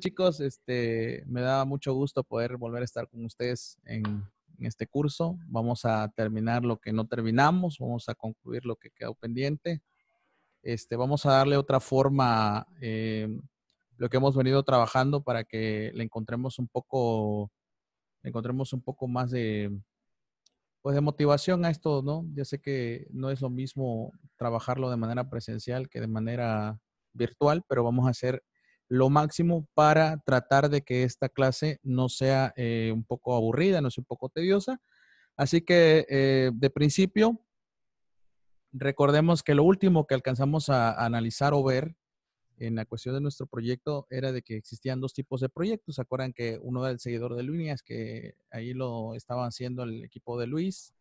chicos, este, me da mucho gusto poder volver a estar con ustedes en, este curso. Vamos a terminar lo que no terminamos, vamos a concluir lo que quedó pendiente. Este, vamos a darle otra forma eh, lo que hemos venido trabajando para que le encontremos un poco, encontremos un poco más de, pues, de motivación a esto, ¿no? Ya sé que no es lo mismo trabajarlo de manera presencial que de manera virtual, pero vamos a hacer lo máximo para tratar de que esta clase no sea eh, un poco aburrida, no sea un poco tediosa. Así que eh, de principio, recordemos que lo último que alcanzamos a, analizar o ver en la cuestión de nuestro proyecto era de que existían dos tipos de proyectos. ¿Se acuerdan que uno era el seguidor de líneas, que ahí lo estaba haciendo el equipo de Luis,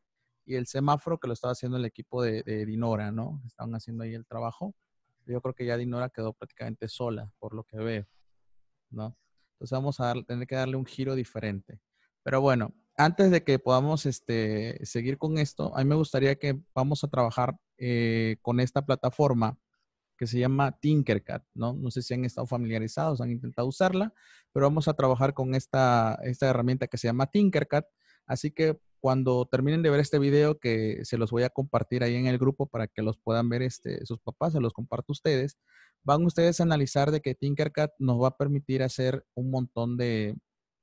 y el semáforo que lo estaba haciendo el equipo de, de Dinora, ¿no? Estaban haciendo ahí el trabajo yo creo que ya Dinora quedó prácticamente sola, por lo que veo, ¿no? Entonces vamos a tener que darle un giro diferente. Pero bueno, antes de que podamos este, seguir con esto, a mí me gustaría que vamos a trabajar eh, con esta plataforma que se llama Tinkercad, ¿no? No sé si han estado familiarizados, han intentado usarla, pero vamos a trabajar con esta, esta herramienta que se llama Tinkercad. Así que cuando terminen de ver este video, que se los voy a compartir ahí en el grupo para que los puedan ver este, sus papás, se los comparto a ustedes, van ustedes a analizar de que Tinkercad nos va a permitir hacer un montón de,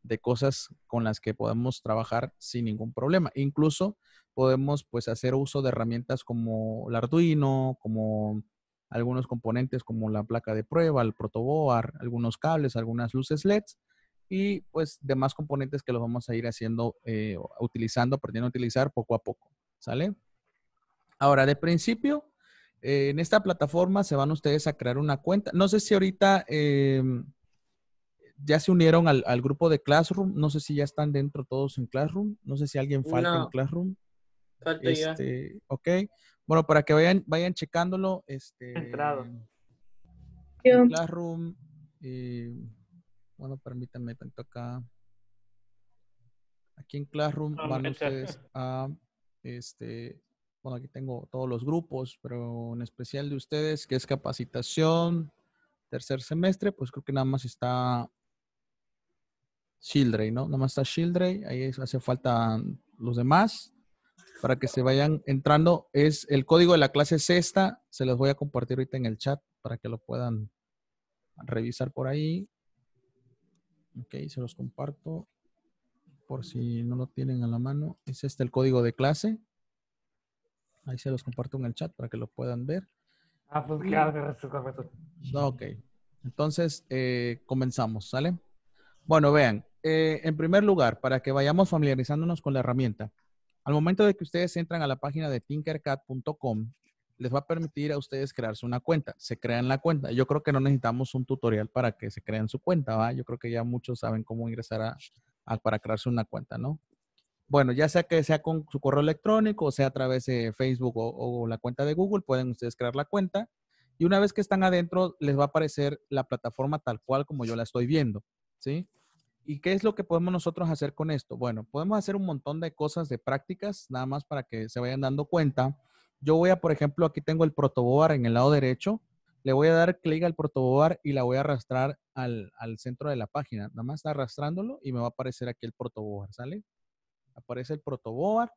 de cosas con las que podemos trabajar sin ningún problema. Incluso podemos pues hacer uso de herramientas como el Arduino, como algunos componentes como la placa de prueba, el protoboard, algunos cables, algunas luces LEDs, y pues demás componentes que los vamos a ir haciendo, eh, utilizando, aprendiendo a utilizar poco a poco, ¿sale? Ahora, de principio, eh, en esta plataforma se van ustedes a crear una cuenta. No sé si ahorita em, ya se unieron al, grupo de Classroom, no sé si ya están dentro todos en Classroom, no sé si alguien falta en Classroom. Falta ya. Este, ok, bueno, para que vayan, vayan checándolo, este... Entrado. En Classroom. Em, bueno, permítanme, tanto acá Aquí en Classroom ah, van ustedes a este. Bueno, aquí tengo todos los grupos, pero en especial de ustedes, que es capacitación, tercer semestre, pues creo que nada más está Shieldray, ¿no? Nada más está Shieldray, ahí hace falta los demás para que se vayan entrando. Es el código de la clase sexta, se los voy a compartir ahorita en el chat para que lo puedan revisar por ahí. Ok, se los comparto por si no lo tienen a la mano. Es este el código de clase. Ahí se los comparto en el chat para que lo puedan ver. Ah, pues claro, Ok, entonces eh, comenzamos, ¿sale? Bueno, vean, eh, en primer lugar, para que vayamos familiarizándonos con la herramienta, al momento de que ustedes entran a la página de tinkercad.com les va a permitir a ustedes crearse una cuenta. Se crean la cuenta. Yo creo que no necesitamos un tutorial para que se creen su cuenta, ¿va? Yo creo que ya muchos saben cómo ingresar a, para crearse una cuenta, ¿no? Bueno, ya sea que sea con su correo electrónico o sea a través de Facebook o, o la cuenta de Google, pueden ustedes crear la cuenta. Y una vez que están adentro, les va a aparecer la plataforma tal cual como yo la estoy viendo, ¿sí? ¿Y qué es lo que podemos nosotros hacer con esto? Bueno, podemos hacer un montón de cosas, de prácticas, nada más para que se vayan dando cuenta yo voy a, por ejemplo, aquí tengo el protoboar en el lado derecho, le voy a dar clic al protoboar y la voy a arrastrar al, al, centro de la página. Nada más arrastrándolo y me va a aparecer aquí el protoboar, ¿sale? Aparece el protoboar.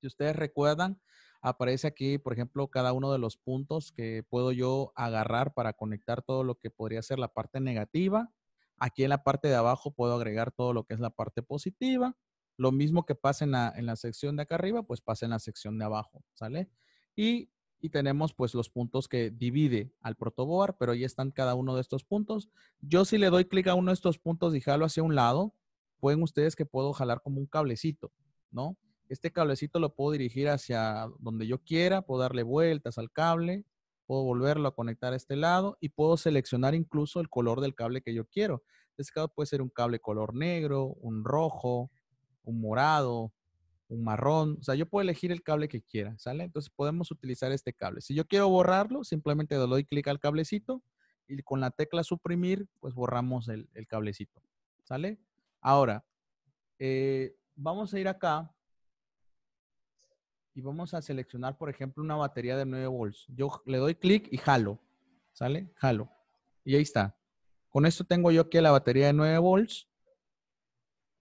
Si ustedes recuerdan, aparece aquí, por ejemplo, cada uno de los puntos que puedo yo agarrar para conectar todo lo que podría ser la parte negativa. Aquí en la parte de abajo puedo agregar todo lo que es la parte positiva. Lo mismo que pasa en la, sección de acá arriba, pues pasa en la sección de abajo, ¿sale? Y, tenemos pues los puntos que divide al protoboard, pero ahí están cada uno de estos puntos. Yo si le doy clic a uno de estos puntos y jalo hacia un lado, pueden ustedes que puedo jalar como un cablecito, ¿no? Este cablecito lo puedo dirigir hacia donde yo quiera, puedo darle vueltas al cable, puedo volverlo a conectar a este lado y puedo seleccionar incluso el color del cable que yo quiero. este caso puede ser un cable color negro, un rojo, un morado, un marrón. O sea, yo puedo elegir el cable que quiera, ¿sale? Entonces podemos utilizar este cable. Si yo quiero borrarlo, simplemente doy clic al cablecito y con la tecla suprimir, pues borramos el, cablecito, ¿sale? Ahora, eh, vamos a ir acá y vamos a seleccionar, por ejemplo, una batería de 9 volts. Yo le doy clic y jalo, ¿sale? Jalo. Y ahí está. Con esto tengo yo aquí la batería de 9 volts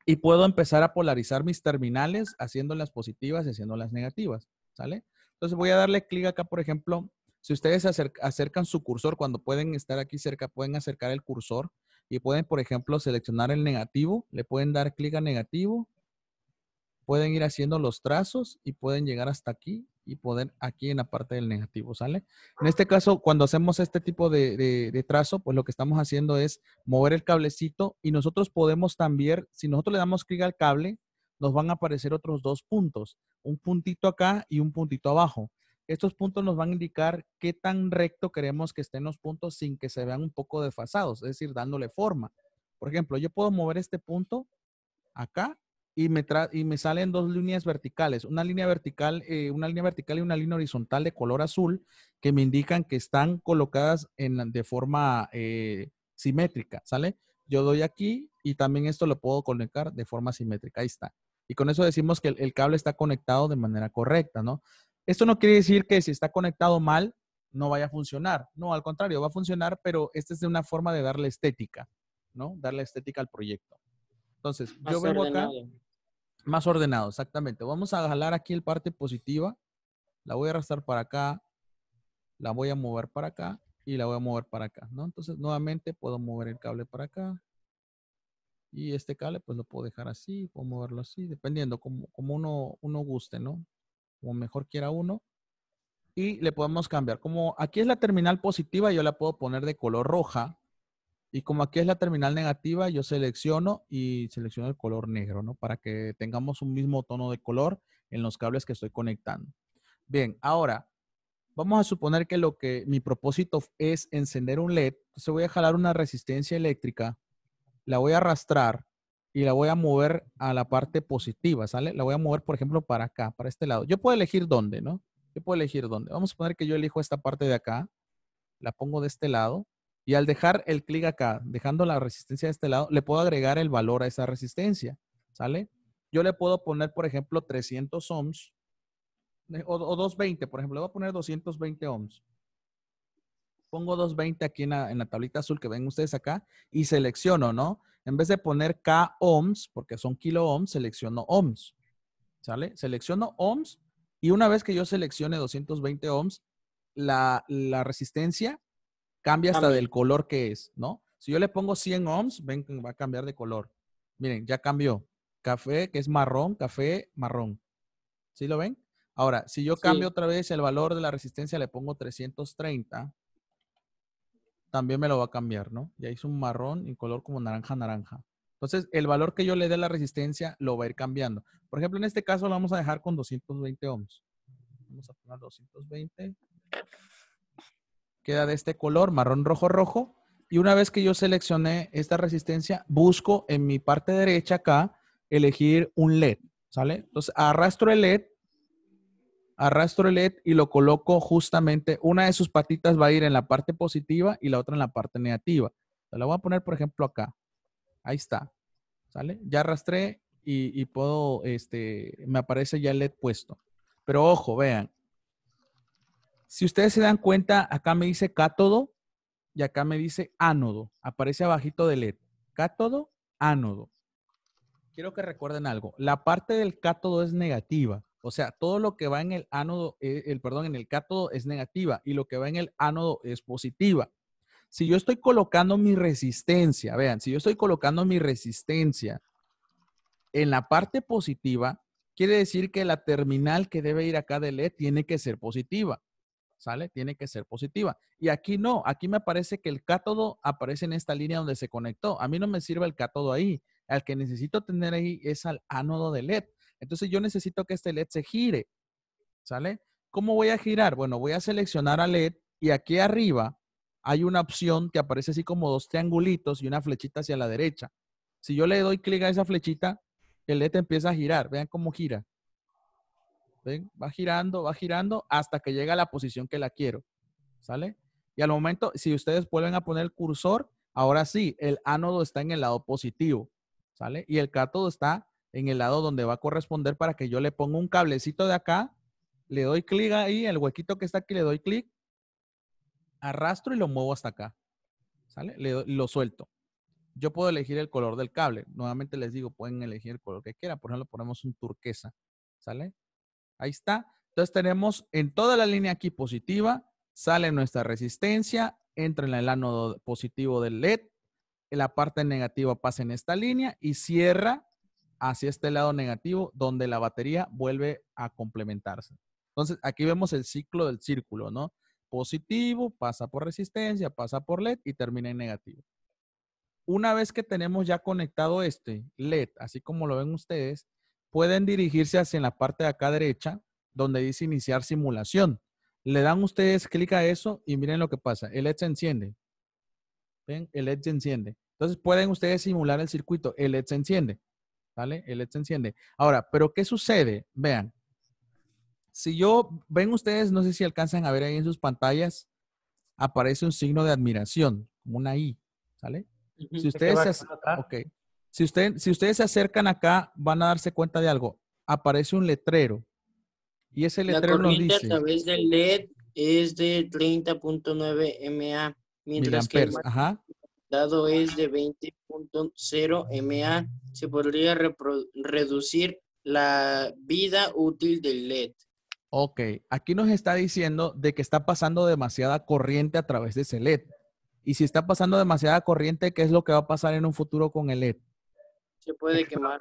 y puedo empezar a polarizar mis terminales haciendo las positivas y haciendo las negativas, ¿sale? Entonces voy a darle clic acá, por ejemplo, si ustedes acercan su cursor, cuando pueden estar aquí cerca, pueden acercar el cursor y pueden, por ejemplo, seleccionar el negativo, le pueden dar clic a negativo, pueden ir haciendo los trazos y pueden llegar hasta aquí y poder aquí en la parte del negativo, ¿sale? En este caso, cuando hacemos este tipo de, trazo, pues lo que estamos haciendo es mover el cablecito y nosotros podemos también, si nosotros le damos clic al cable, nos van a aparecer otros dos puntos, un puntito acá y un puntito abajo. Estos puntos nos van a indicar qué tan recto queremos que estén los puntos sin que se vean un poco desfasados, es decir, dándole forma. Por ejemplo, yo puedo mover este punto acá y me, y me salen dos líneas verticales, una línea vertical, eh, una línea vertical y una línea horizontal de color azul que me indican que están colocadas en, de forma eh, simétrica, ¿sale? Yo doy aquí y también esto lo puedo conectar de forma simétrica, ahí está. Y con eso decimos que el, cable está conectado de manera correcta, ¿no? Esto no quiere decir que si está conectado mal, no vaya a funcionar. No, al contrario, va a funcionar, pero esta es de una forma de darle estética, ¿no? Darle estética al proyecto. Entonces, yo veo acá, más ordenado, exactamente. Vamos a jalar aquí el parte positiva. La voy a arrastrar para acá. La voy a mover para acá. Y la voy a mover para acá, ¿no? Entonces, nuevamente puedo mover el cable para acá. Y este cable, pues lo puedo dejar así. Puedo moverlo así, dependiendo como, uno, uno guste, ¿no? Como mejor quiera uno y le podemos cambiar. Como aquí es la terminal positiva, yo la puedo poner de color roja y como aquí es la terminal negativa, yo selecciono y selecciono el color negro, ¿no? Para que tengamos un mismo tono de color en los cables que estoy conectando. Bien, ahora, vamos a suponer que lo que mi propósito es encender un LED. Entonces voy a jalar una resistencia eléctrica, la voy a arrastrar y la voy a mover a la parte positiva, ¿sale? La voy a mover, por ejemplo, para acá, para este lado. Yo puedo elegir dónde, ¿no? Yo puedo elegir dónde. Vamos a suponer que yo elijo esta parte de acá, la pongo de este lado y al dejar el clic acá, dejando la resistencia de este lado, le puedo agregar el valor a esa resistencia, ¿sale? Yo le puedo poner, por ejemplo, 300 ohms eh, o, 220, por ejemplo, le voy a poner 220 ohms. Pongo 220 aquí en la, en la tablita azul que ven ustedes acá y selecciono, ¿no? En vez de poner K ohms, porque son kilo ohms, selecciono ohms, ¿sale? Selecciono ohms y una vez que yo seleccione 220 ohms, la resistencia Cambia hasta del color que es, ¿no? Si yo le pongo 100 ohms, ven que va a cambiar de color. Miren, ya cambió. Café, que es marrón, café, marrón. ¿Sí lo ven? Ahora, si yo cambio otra vez el valor de la resistencia, le pongo 330, también me lo va a cambiar, ¿no? Ya hizo un marrón y color como naranja, naranja. Entonces, el valor que yo le dé a la resistencia lo va a ir cambiando. Por ejemplo, en este caso lo vamos a dejar con 220 ohms. Vamos a poner 220 queda de este color, marrón rojo rojo. Y una vez que yo seleccioné esta resistencia, busco en mi parte derecha acá, elegir un LED, ¿sale? Entonces arrastro el LED, arrastro el LED y lo coloco justamente, una de sus patitas va a ir en la parte positiva y la otra en la parte negativa. la voy a poner, por ejemplo, acá. Ahí está, ¿sale? Ya arrastré y, y puedo, este, me aparece ya el LED puesto. Pero ojo, vean, si ustedes se dan cuenta, acá me dice cátodo y acá me dice ánodo. Aparece abajito de LED. Cátodo, ánodo. Quiero que recuerden algo. La parte del cátodo es negativa. O sea, todo lo que va en el ánodo, eh, el, perdón, en el cátodo es negativa y lo que va en el ánodo es positiva. Si yo estoy colocando mi resistencia, vean, si yo estoy colocando mi resistencia en la parte positiva, quiere decir que la terminal que debe ir acá de LED tiene que ser positiva. ¿sale? Tiene que ser positiva. Y aquí no, aquí me parece que el cátodo aparece en esta línea donde se conectó. A mí no me sirve el cátodo ahí. Al que necesito tener ahí es al ánodo de LED. Entonces yo necesito que este LED se gire, ¿sale? ¿Cómo voy a girar? Bueno, voy a seleccionar a LED y aquí arriba hay una opción que aparece así como dos triangulitos y una flechita hacia la derecha. Si yo le doy clic a esa flechita, el LED empieza a girar. Vean cómo gira. ¿Ven? Va girando, va girando hasta que llega a la posición que la quiero. ¿Sale? Y al momento, si ustedes vuelven a poner el cursor, ahora sí, el ánodo está en el lado positivo. ¿Sale? Y el cátodo está en el lado donde va a corresponder para que yo le ponga un cablecito de acá, le doy clic ahí, el huequito que está aquí, le doy clic, arrastro y lo muevo hasta acá. ¿Sale? lo suelto. Yo puedo elegir el color del cable. Nuevamente les digo, pueden elegir el color que quieran. Por ejemplo, ponemos un turquesa. ¿Sale? Ahí está. Entonces tenemos en toda la línea aquí positiva, sale nuestra resistencia, entra en el ánodo positivo del LED, en la parte negativa pasa en esta línea y cierra hacia este lado negativo donde la batería vuelve a complementarse. Entonces aquí vemos el ciclo del círculo, ¿no? Positivo, pasa por resistencia, pasa por LED y termina en negativo. Una vez que tenemos ya conectado este LED, así como lo ven ustedes, pueden dirigirse hacia la parte de acá derecha, donde dice iniciar simulación. Le dan ustedes clic a eso y miren lo que pasa. El LED se enciende. ¿Ven? El LED se enciende. Entonces pueden ustedes simular el circuito. El LED se enciende. ¿Vale? El LED se enciende. Ahora, ¿pero qué sucede? Vean. Si yo, ven ustedes, no sé si alcanzan a ver ahí en sus pantallas, aparece un signo de admiración, como una I, ¿sale? Si ustedes, se, okay. Si, ustedes se acercan acá, van a darse cuenta de algo. Aparece un letrero. Y ese letrero nos dice... La corriente a través del LED es de 30.9 MA, mientras que el dado es de 20.0 MA. Se podría reducir la vida útil del LED. Ok, aquí nos está diciendo de que está pasando demasiada corriente a través de ese LED. Y si está pasando demasiada corriente, ¿qué es lo que va a pasar en un futuro con el LED? Se puede quemar.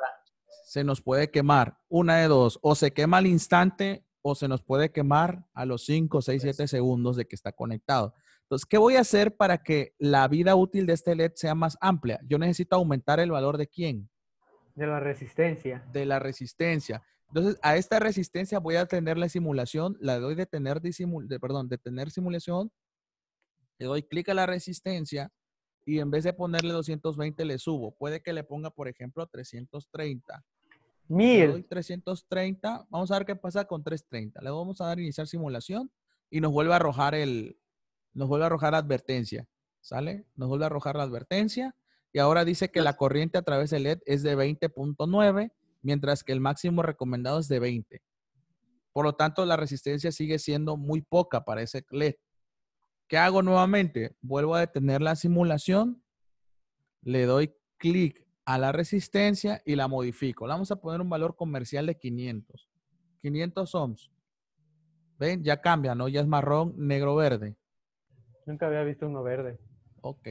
Se nos puede quemar. Una de dos. O se quema al instante o se nos puede quemar a los 5, 6, 7 segundos de que está conectado. Entonces, ¿qué voy a hacer para que la vida útil de este LED sea más amplia? Yo necesito aumentar el valor de quién? De la resistencia. De la resistencia. Entonces, a esta resistencia voy a tener la simulación, la doy de tener, de, perdón, de tener simulación, le doy clic a la resistencia y en vez de ponerle 220 le subo. Puede que le ponga, por ejemplo, 330. Mil. 330. Vamos a ver qué pasa con 330. Le vamos a dar iniciar simulación y nos vuelve a arrojar el, nos vuelve a arrojar la advertencia. ¿Sale? Nos vuelve a arrojar la advertencia. Y ahora dice que la corriente a través del LED es de 20.9, mientras que el máximo recomendado es de 20. Por lo tanto, la resistencia sigue siendo muy poca para ese LED. ¿Qué hago nuevamente? Vuelvo a detener la simulación, le doy clic a la resistencia y la modifico. vamos a poner un valor comercial de 500. 500 ohms. ¿Ven? Ya cambia, ¿no? Ya es marrón, negro, verde. Nunca había visto uno verde. Ok.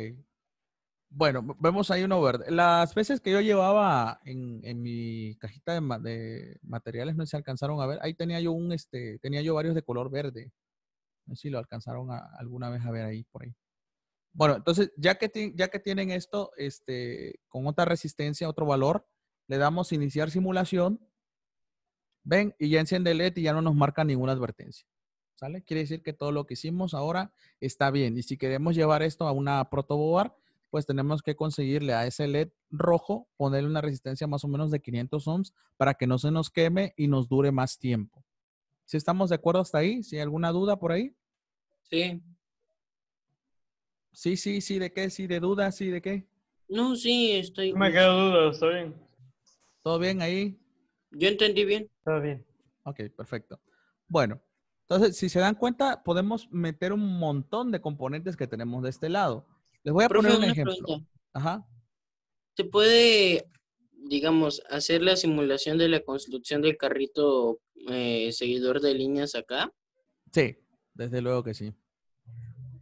Bueno, vemos ahí uno verde. Las veces que yo llevaba en, mi cajita de, de, materiales no se alcanzaron a ver. Ahí tenía yo un, este, tenía yo varios de color verde. No sé si lo alcanzaron alguna vez a ver ahí por ahí. Bueno, entonces, ya que, ya que tienen esto este, con otra resistencia, otro valor, le damos iniciar simulación. Ven, y ya enciende el LED y ya no nos marca ninguna advertencia. ¿Sale? Quiere decir que todo lo que hicimos ahora está bien. Y si queremos llevar esto a una protoboard, pues tenemos que conseguirle a ese LED rojo ponerle una resistencia más o menos de 500 ohms para que no se nos queme y nos dure más tiempo. Si estamos de acuerdo hasta ahí, si alguna duda por ahí. Sí. Sí, sí, sí, ¿de qué? Sí, de duda, sí, ¿de qué? No, sí, estoy... me quedo duda, está bien. ¿Todo bien ahí? Yo entendí bien. Todo bien. Ok, perfecto. Bueno, entonces, si se dan cuenta, podemos meter un montón de componentes que tenemos de este lado. Les voy a poner un ejemplo. Ajá. ¿Se puede digamos, hacer la simulación de la construcción del carrito eh, seguidor de líneas acá? Sí, desde luego que sí.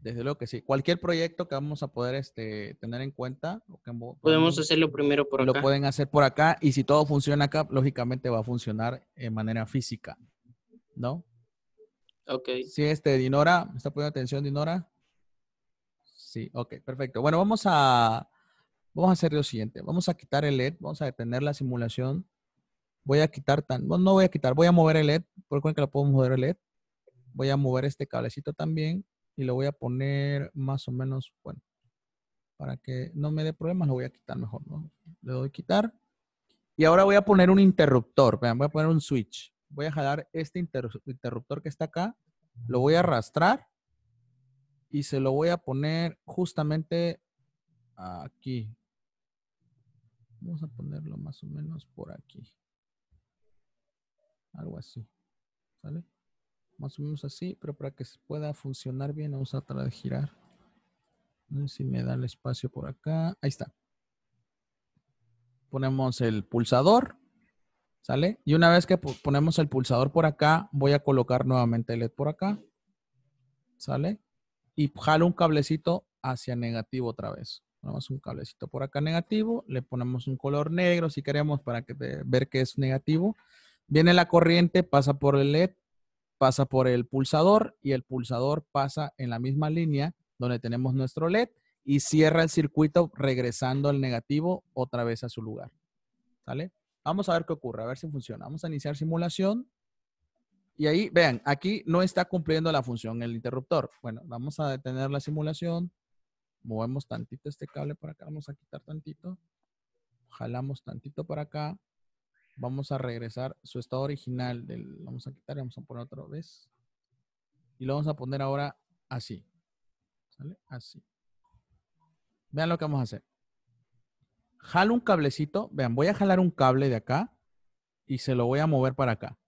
Desde luego que sí. Cualquier proyecto que vamos a poder este, tener en cuenta. podemos, hacerlo primero por acá. Lo pueden hacer por acá y si todo funciona acá, lógicamente va a funcionar de manera física. ¿No? Ok. Sí, este, Dinora, ¿me está poniendo atención, Dinora? Sí, ok, perfecto. Bueno, vamos a, Vamos a hacer lo siguiente. Vamos a quitar el LED. Vamos a detener la simulación. Voy a quitar tan... No, voy a quitar. Voy a mover el LED. Por que lo puedo mover el LED. Voy a mover este cablecito también. Y lo voy a poner más o menos, bueno, para que no me dé problemas, lo voy a quitar mejor, ¿no? Le doy quitar. Y ahora voy a poner un interruptor. Vean, voy a poner un switch. Voy a jalar este interruptor que está acá. Lo voy a arrastrar y se lo voy a poner justamente aquí. Vamos a ponerlo más o menos por aquí. Algo así. ¿Sale? Más o menos así, pero para que se pueda funcionar bien, vamos a tratar de girar. No sé si me da el espacio por acá. Ahí está. Ponemos el pulsador. ¿Sale? Y una vez que ponemos el pulsador por acá, voy a colocar nuevamente el LED por acá. ¿Sale? Y jalo un cablecito hacia negativo otra vez. Ponemos un cablecito por acá negativo, le ponemos un color negro si queremos para que, ver que es negativo. Viene la corriente, pasa por el LED, pasa por el pulsador y el pulsador pasa en la misma línea donde tenemos nuestro LED y cierra el circuito regresando al negativo otra vez a su lugar. ¿Sale? Vamos a ver qué ocurre, a ver si funciona. Vamos a iniciar simulación. Y ahí, vean, aquí no está cumpliendo la función el interruptor. Bueno, vamos a detener la simulación movemos tantito este cable para acá, vamos a quitar tantito, jalamos tantito para acá, vamos a regresar su estado original, del, vamos a quitar, vamos a poner otra vez, y lo vamos a poner ahora así, ¿sale? Así. Vean lo que vamos a hacer. Jalo un cablecito, vean, voy a jalar un cable de acá y se lo voy a mover para acá,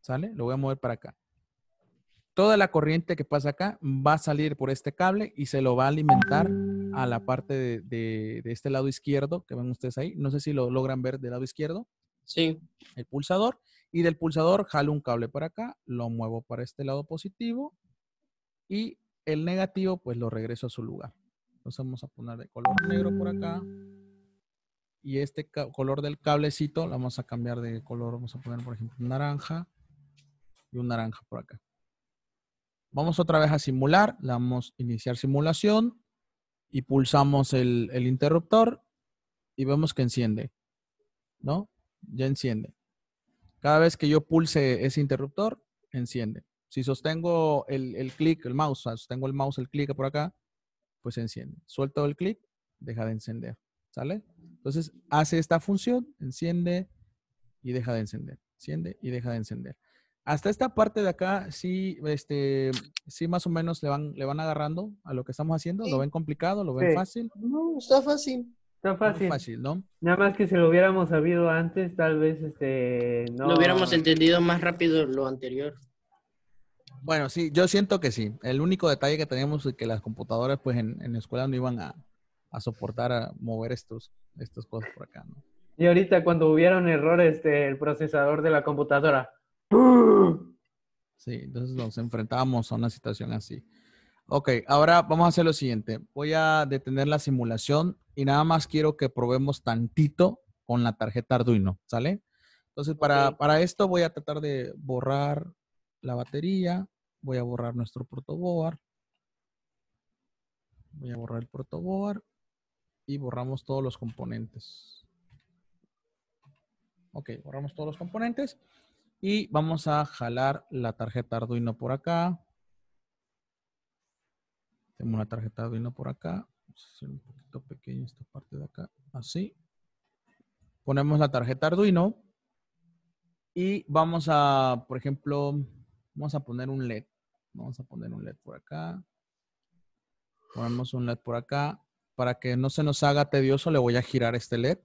¿sale? Lo voy a mover para acá. Toda la corriente que pasa acá va a salir por este cable y se lo va a alimentar a la parte de, este lado izquierdo que ven ustedes ahí. No sé si lo logran ver del lado izquierdo. Sí. El pulsador. Y del pulsador jalo un cable para acá, lo muevo para este lado positivo y el negativo pues lo regreso a su lugar. Entonces vamos a poner de color negro por acá y este color del cablecito lo vamos a cambiar de color. Vamos a poner por ejemplo naranja y un naranja por acá. Vamos otra vez a simular, damos iniciar simulación y pulsamos el, interruptor y vemos que enciende, ¿no? Ya enciende. Cada vez que yo pulse ese interruptor, enciende. Si sostengo el, clic, el mouse, sostengo el mouse, el clic por acá, pues enciende. Suelto el clic, deja de encender. ¿Sale? Entonces hace esta función, enciende y deja de encender. Enciende y deja de encender hasta esta parte de acá sí, este, sí más o menos le van, le van agarrando a lo que estamos haciendo. ¿Lo ven complicado? ¿Lo ven fácil? No, está fácil. Está fácil. fácil, ¿no? Nada más que si lo hubiéramos sabido antes, tal vez este, no... Lo hubiéramos entendido más rápido lo anterior. Bueno, sí, yo siento que sí. El único detalle que teníamos es que las computadoras, pues en, la escuela no iban a, soportar a mover estos, estas cosas por acá, Y ahorita cuando hubieron errores este, el procesador de la computadora, Sí, entonces nos enfrentamos a una situación así. Ok, ahora vamos a hacer lo siguiente. Voy a detener la simulación y nada más quiero que probemos tantito con la tarjeta Arduino, ¿sale? Entonces, para, para esto voy a tratar de borrar la batería, voy a borrar nuestro protoboard, voy a borrar el protoboard y borramos todos los componentes. Ok, borramos todos los componentes. Y vamos a jalar la tarjeta Arduino por acá. Tenemos la tarjeta Arduino por acá. Vamos a hacer un poquito pequeño esta parte de acá. Así. Ponemos la tarjeta Arduino. Y vamos a, por ejemplo, vamos a poner un LED. Vamos a poner un LED por acá. Ponemos un LED por acá. Para que no se nos haga tedioso, le voy a girar este LED.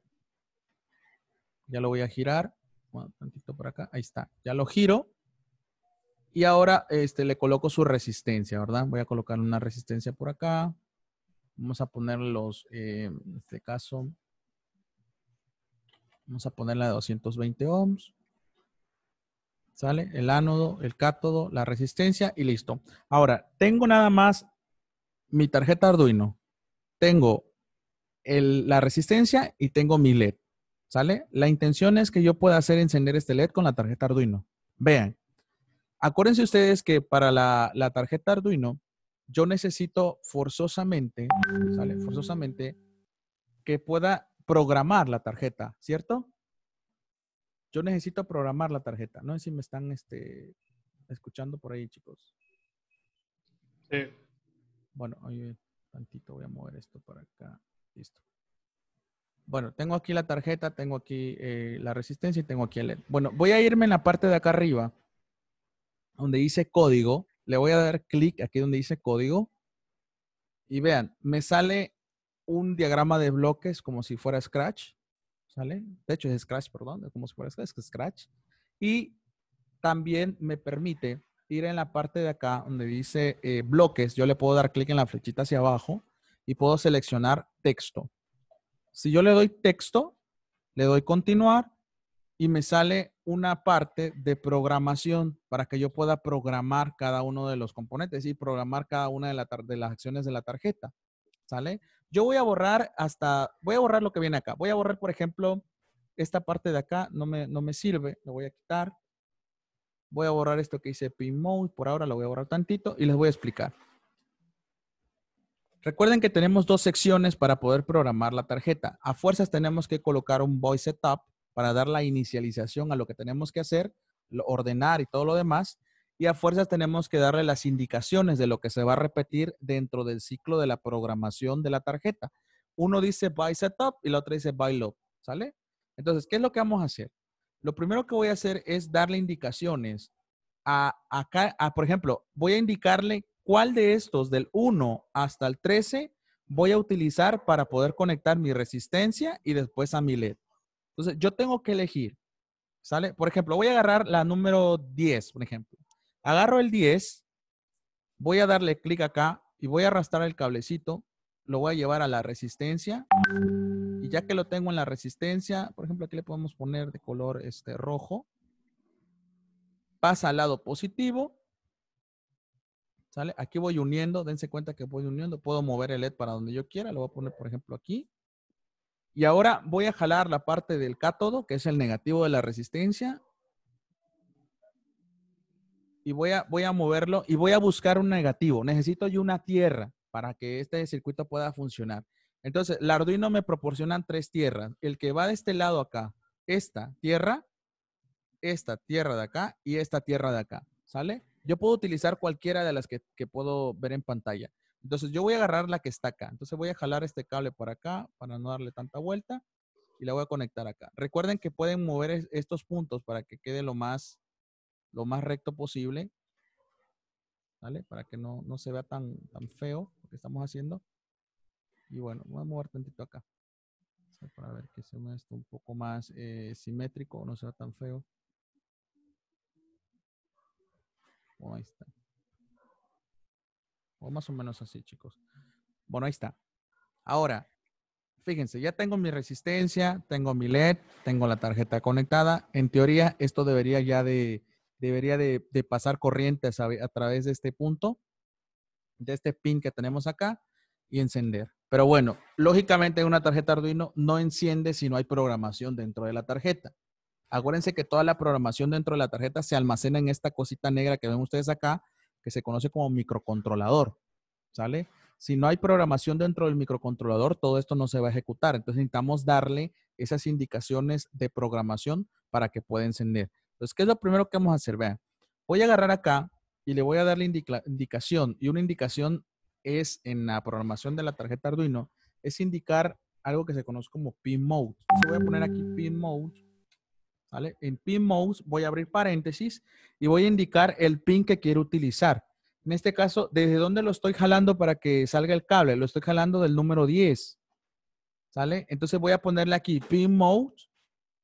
Ya lo voy a girar un tantito por acá, ahí está, ya lo giro. Y ahora este, le coloco su resistencia, ¿verdad? Voy a colocar una resistencia por acá. Vamos a poner los, eh, en este caso, vamos a poner la de 220 ohms. ¿Sale? El ánodo, el cátodo, la resistencia y listo. Ahora, tengo nada más mi tarjeta Arduino. Tengo el, la resistencia y tengo mi LED. ¿Sale? La intención es que yo pueda hacer encender este LED con la tarjeta Arduino. Vean, acuérdense ustedes que para la, tarjeta Arduino, yo necesito forzosamente, ¿sale? Forzosamente que pueda programar la tarjeta, ¿cierto? Yo necesito programar la tarjeta. No sé si me están este, escuchando por ahí, chicos. Sí. Bueno, tantito voy a mover esto para acá. Listo. Bueno, tengo aquí la tarjeta, tengo aquí eh, la resistencia y tengo aquí el Bueno, voy a irme en la parte de acá arriba, donde dice código. Le voy a dar clic aquí donde dice código. Y vean, me sale un diagrama de bloques como si fuera Scratch. ¿Sale? De hecho, es Scratch, perdón, como si fuera Scratch. Y también me permite ir en la parte de acá donde dice eh, bloques. Yo le puedo dar clic en la flechita hacia abajo y puedo seleccionar texto. Si yo le doy texto, le doy continuar y me sale una parte de programación para que yo pueda programar cada uno de los componentes y programar cada una de, las acciones de la tarjeta. ¿Sale? Yo voy a borrar hasta, voy a borrar lo que viene acá. Voy a borrar, por ejemplo, esta parte de acá no me, no me sirve, lo voy a quitar. Voy a borrar esto que dice Pin Mode, por ahora lo voy a borrar tantito y les voy a explicar. Recuerden que tenemos dos secciones para poder programar la tarjeta. A fuerzas tenemos que colocar un Boy setup para dar la inicialización a lo que tenemos que hacer, ordenar y todo lo demás. Y a fuerzas tenemos que darle las indicaciones de lo que se va a repetir dentro del ciclo de la programación de la tarjeta. Uno dice by setup y la otra dice by load, ¿sale? Entonces, ¿qué es lo que vamos a hacer? Lo primero que voy a hacer es darle indicaciones a acá, por ejemplo, voy a indicarle cuál de estos del 1 hasta el 13 voy a utilizar para poder conectar mi resistencia y después a mi LED. Entonces, yo tengo que elegir, ¿sale? Por ejemplo, voy a agarrar la número 10, por ejemplo. Agarro el 10, voy a darle clic acá y voy a arrastrar el cablecito, lo voy a llevar a la resistencia y ya que lo tengo en la resistencia, por ejemplo, aquí le podemos poner de color este rojo, pasa al lado positivo ¿Sale? Aquí voy uniendo, dense cuenta que voy uniendo, puedo mover el LED para donde yo quiera, lo voy a poner por ejemplo aquí. Y ahora voy a jalar la parte del cátodo, que es el negativo de la resistencia. Y voy a, voy a moverlo y voy a buscar un negativo. Necesito yo una tierra para que este circuito pueda funcionar. Entonces, el Arduino me proporciona tres tierras. El que va de este lado acá, esta tierra, esta tierra de acá y esta tierra de acá. ¿Sale? yo puedo utilizar cualquiera de las que, puedo ver en pantalla. Entonces yo voy a agarrar la que está acá. Entonces voy a jalar este cable por acá para no darle tanta vuelta y la voy a conectar acá. Recuerden que pueden mover estos puntos para que quede lo más, lo más recto posible. ¿Vale? Para que no, se vea tan, tan feo lo que estamos haciendo. Y bueno, voy a mover tantito acá. Para ver que se un poco más eh, simétrico, no sea tan feo. ahí está. O más o menos así, chicos. Bueno, ahí está. Ahora, fíjense, ya tengo mi resistencia, tengo mi LED, tengo la tarjeta conectada. En teoría, esto debería ya de, debería de, pasar corriente a, través de este punto, de este pin que tenemos acá y encender. Pero bueno, lógicamente una tarjeta Arduino no enciende si no hay programación dentro de la tarjeta. Acuérdense que toda la programación dentro de la tarjeta se almacena en esta cosita negra que ven ustedes acá, que se conoce como microcontrolador. ¿Sale? Si no hay programación dentro del microcontrolador, todo esto no se va a ejecutar. Entonces necesitamos darle esas indicaciones de programación para que pueda encender. Entonces, ¿qué es lo primero que vamos a hacer? Vean, voy a agarrar acá y le voy a dar la indicación. Y una indicación es en la programación de la tarjeta Arduino, es indicar algo que se conoce como pin mode. voy a poner aquí pin mode ¿Sale? En mode voy a abrir paréntesis y voy a indicar el pin que quiero utilizar. En este caso, ¿desde dónde lo estoy jalando para que salga el cable? Lo estoy jalando del número 10. ¿Sale? Entonces voy a ponerle aquí pin mode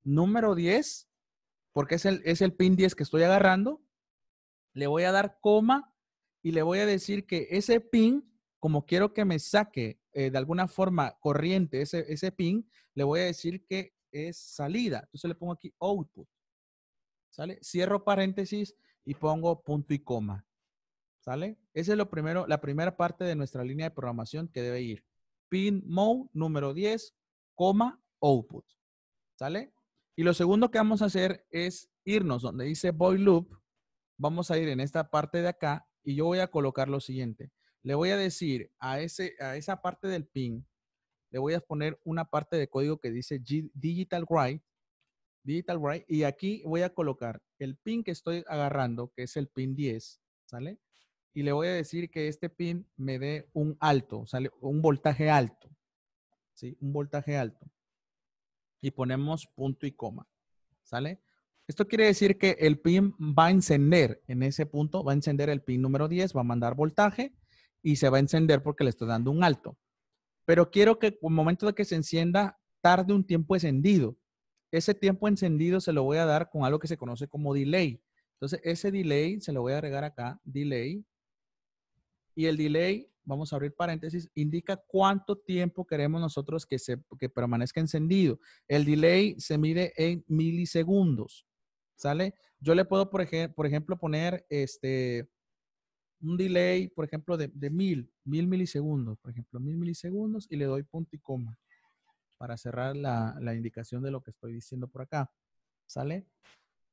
número 10, porque es el, es el pin 10 que estoy agarrando. Le voy a dar coma y le voy a decir que ese pin, como quiero que me saque eh, de alguna forma corriente ese, ese pin, le voy a decir que es salida. Entonces le pongo aquí output. ¿Sale? Cierro paréntesis y pongo punto y coma. ¿Sale? Esa es lo primero, la primera parte de nuestra línea de programación que debe ir. Pin mode número 10, coma, output. ¿Sale? Y lo segundo que vamos a hacer es irnos donde dice void loop. Vamos a ir en esta parte de acá y yo voy a colocar lo siguiente. Le voy a decir a, ese, a esa parte del pin le voy a poner una parte de código que dice digital write, digital write, y aquí voy a colocar el pin que estoy agarrando, que es el pin 10, ¿sale? Y le voy a decir que este pin me dé un alto, ¿sale? Un voltaje alto, ¿sí? Un voltaje alto. Y ponemos punto y coma, ¿sale? Esto quiere decir que el pin va a encender en ese punto, va a encender el pin número 10, va a mandar voltaje y se va a encender porque le estoy dando un alto pero quiero que en momento de que se encienda, tarde un tiempo encendido. Ese tiempo encendido se lo voy a dar con algo que se conoce como delay. Entonces, ese delay se lo voy a agregar acá, delay. Y el delay, vamos a abrir paréntesis, indica cuánto tiempo queremos nosotros que, se, permanezca encendido. El delay se mide en milisegundos, ¿sale? Yo le puedo, por ejemplo, poner este un delay, por ejemplo, de, mil, mil milisegundos, por ejemplo, mil milisegundos y le doy punto y coma para cerrar la, indicación de lo que estoy diciendo por acá. ¿Sale?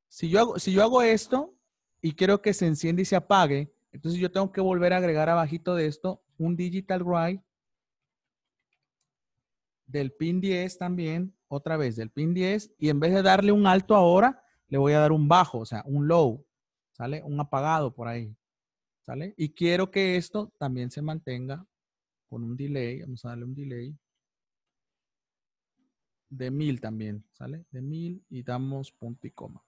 Si yo, hago, si yo hago esto y quiero que se enciende y se apague, entonces yo tengo que volver a agregar abajito de esto un digital write del pin 10 también, otra vez del pin 10, y en vez de darle un alto ahora, le voy a dar un bajo, o sea, un low, ¿sale? Un apagado por ahí. ¿Sale? Y quiero que esto también se mantenga con un delay. Vamos a darle un delay. De 1000 también, ¿sale? De 1000 y damos punto y coma.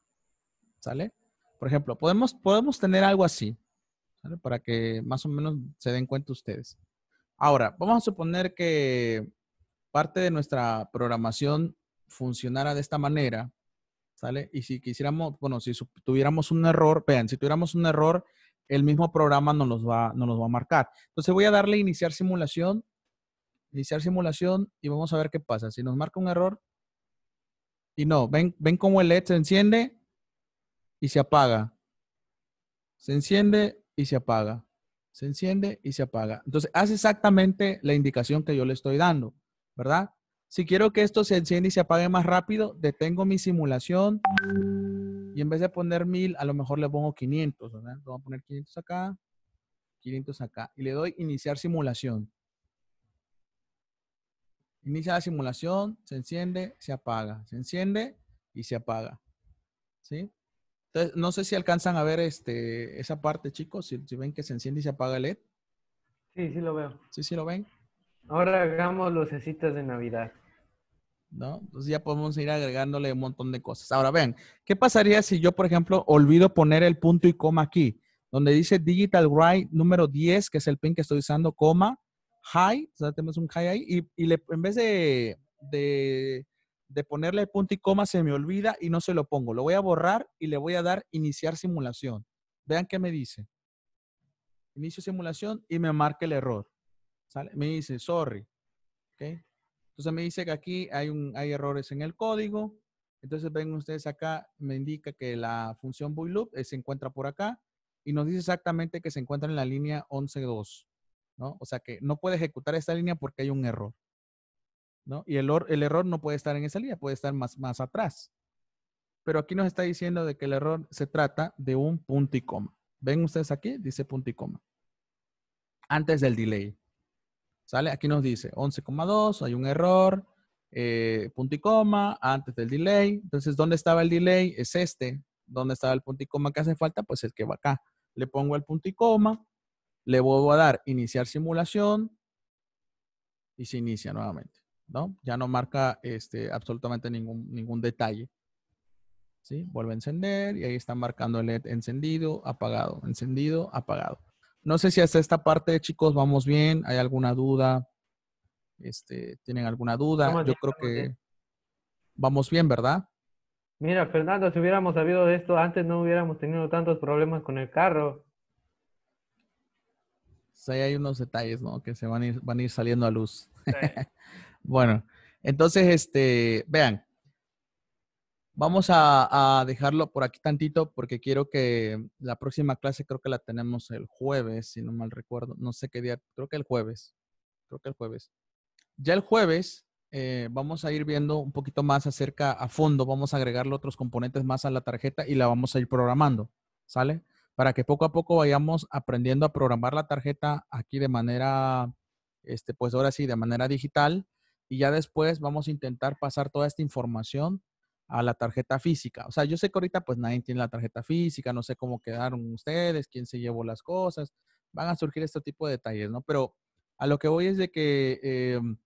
¿Sale? Por ejemplo, podemos, podemos tener algo así, ¿sale? Para que más o menos se den cuenta ustedes. Ahora, vamos a suponer que parte de nuestra programación funcionara de esta manera, ¿sale? Y si quisiéramos, bueno, si tuviéramos un error, vean, si tuviéramos un error el mismo programa nos va no nos va a marcar. Entonces voy a darle iniciar simulación, iniciar simulación y vamos a ver qué pasa. Si nos marca un error y no, ven, ven cómo el LED se enciende y se apaga. Se enciende y se apaga. Se enciende y se apaga. Entonces hace exactamente la indicación que yo le estoy dando, ¿verdad? Si quiero que esto se enciende y se apague más rápido, detengo mi simulación y en vez de poner 1000, a lo mejor le pongo 500. Le voy a poner 500 acá, 500 acá. Y le doy iniciar simulación. Inicia la simulación, se enciende, se apaga. Se enciende y se apaga. ¿Sí? Entonces, no sé si alcanzan a ver este, esa parte, chicos. Si, si ven que se enciende y se apaga el LED. Sí, sí lo veo. Sí, sí lo ven. Ahora hagamos los lucecitas de Navidad. Entonces ya podemos ir agregándole un montón de cosas. Ahora vean, ¿qué pasaría si yo, por ejemplo, olvido poner el punto y coma aquí? Donde dice digital write número 10, que es el pin que estoy usando, coma, high, o sea, tenemos un high ahí, y, en vez de, ponerle el punto y coma, se me olvida y no se lo pongo. Lo voy a borrar y le voy a dar iniciar simulación. Vean qué me dice. Inicio simulación y me marca el error. Me dice, sorry. ¿Okay? Entonces me dice que aquí hay, un, hay errores en el código. Entonces ven ustedes acá, me indica que la función void loop eh, se encuentra por acá y nos dice exactamente que se encuentra en la línea 11.2, ¿no? O sea que no puede ejecutar esta línea porque hay un error, ¿no? Y el, el error no puede estar en esa línea, puede estar más, más atrás. Pero aquí nos está diciendo de que el error se trata de un punto y coma. ¿Ven ustedes aquí? Dice punto y coma. Antes del delay. ¿Sale? Aquí nos dice 11,2, hay un error, eh, punto y coma, antes del delay. Entonces, ¿dónde estaba el delay? Es este. ¿Dónde estaba el punto y coma que hace falta? Pues es que va acá. Le pongo el punto y coma, le vuelvo a dar iniciar simulación y se inicia nuevamente, ¿no? Ya no marca este, absolutamente ningún, ningún detalle. ¿Sí? Vuelve a encender y ahí está marcando el LED encendido, apagado, encendido, apagado. No sé si hasta esta parte, chicos, vamos bien. ¿Hay alguna duda? Este, ¿Tienen alguna duda? Yo creo que vamos bien, ¿verdad? Mira, Fernando, si hubiéramos sabido de esto antes, no hubiéramos tenido tantos problemas con el carro. Sí, pues hay unos detalles, ¿no? Que se van a ir, saliendo a luz. bueno, entonces, este, vean, Vamos a, dejarlo por aquí tantito porque quiero que la próxima clase creo que la tenemos el jueves, si no mal recuerdo. No sé qué día, creo que el jueves. Creo que el jueves. Ya el jueves eh, vamos a ir viendo un poquito más acerca a fondo. Vamos a agregarle otros componentes más a la tarjeta y la vamos a ir programando. ¿Sale? Para que poco a poco vayamos aprendiendo a programar la tarjeta aquí de manera, este, pues ahora sí, de manera digital. Y ya después vamos a intentar pasar toda esta información a la tarjeta física. O sea, yo sé que ahorita pues nadie tiene la tarjeta física, no sé cómo quedaron ustedes, quién se llevó las cosas, van a surgir este tipo de detalles, ¿no? Pero a lo que voy es de que em,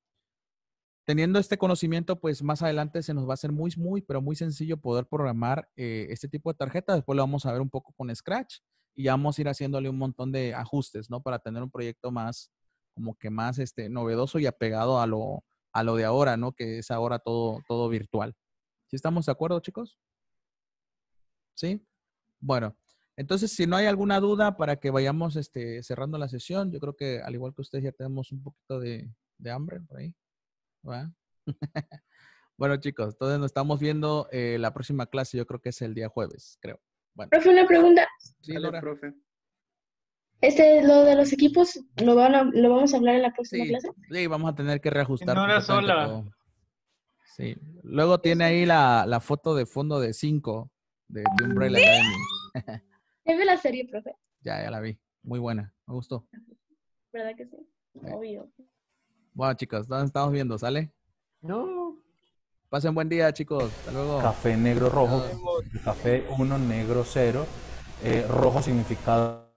teniendo este conocimiento, pues más adelante se nos va a hacer muy, muy, pero muy sencillo poder programar eh, este tipo de tarjeta. Después lo vamos a ver un poco con Scratch y ya vamos a ir haciéndole un montón de ajustes, ¿no? Para tener un proyecto más, como que más este, novedoso y apegado a lo, a lo de ahora, ¿no? Que es ahora todo, todo virtual. ¿Sí estamos de acuerdo, chicos? ¿Sí? Bueno, entonces si no hay alguna duda para que vayamos este, cerrando la sesión, yo creo que al igual que ustedes ya tenemos un poquito de, hambre por ahí. bueno, chicos, entonces nos estamos viendo eh, la próxima clase, yo creo que es el día jueves, creo. Bueno. Profe, una pregunta. Sí, Dale, profe. Este, lo de los equipos, ¿lo, ¿lo vamos a hablar en la próxima clase? Sí, vamos a tener que reajustar. No sola. Sí. Luego tiene ahí la, la foto de fondo de 5 de, de, Umbrella ¿Sí? Academy. la serie, profe? Ya, ya la vi. Muy buena. Me gustó. ¿Verdad que sí? Obvio. Bueno, chicos, estamos viendo? ¿Sale? No. Pasen buen día, chicos. Hasta luego. Café negro rojo. Café 1 negro 0. Eh, rojo significado